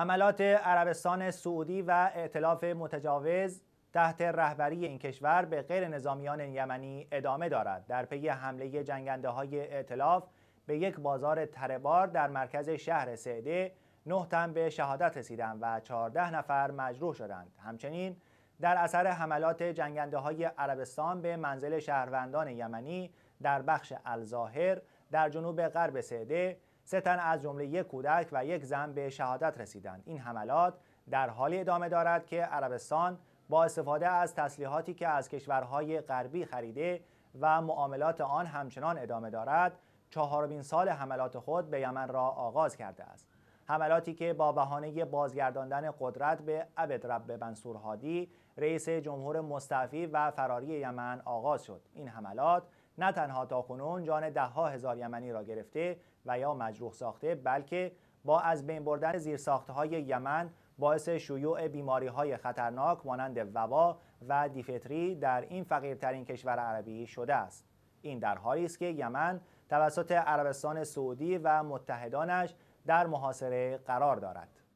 حملات عربستان سعودی و اعتلاف متجاوز تحت رهبری این کشور به غیر نظامیان یمنی ادامه دارد در پی حمله جنگنده های اعتلاف به یک بازار تربار در مرکز شهر سعده نه تن به شهادت رسیدند و 14 نفر مجروح شدند همچنین در اثر حملات جنگنده های عربستان به منزل شهروندان یمنی در بخش الظاهر در جنوب غرب سعده سه تن از جمله یک کودک و یک زن به شهادت رسیدند این حملات در حالی ادامه دارد که عربستان با استفاده از تسلیحاتی که از کشورهای غربی خریده و معاملات آن همچنان ادامه دارد چهارمین سال حملات خود به یمن را آغاز کرده است حملاتی که با بهانه بازگرداندن قدرت به عبد رب منصور هادی رئیس جمهور مستعفی و فراری یمن آغاز شد این حملات نه تنها تاکنون جان دهها هزار یمنی را گرفته و یا مجروح ساخته بلکه با از بین بردن زیرساختهای یمن باعث شیوع بیماری های خطرناک مانند وبا و دیفتری در این فقیرترین کشور عربی شده است این در حالی است که یمن توسط عربستان سعودی و متحدانش در محاصره قرار دارد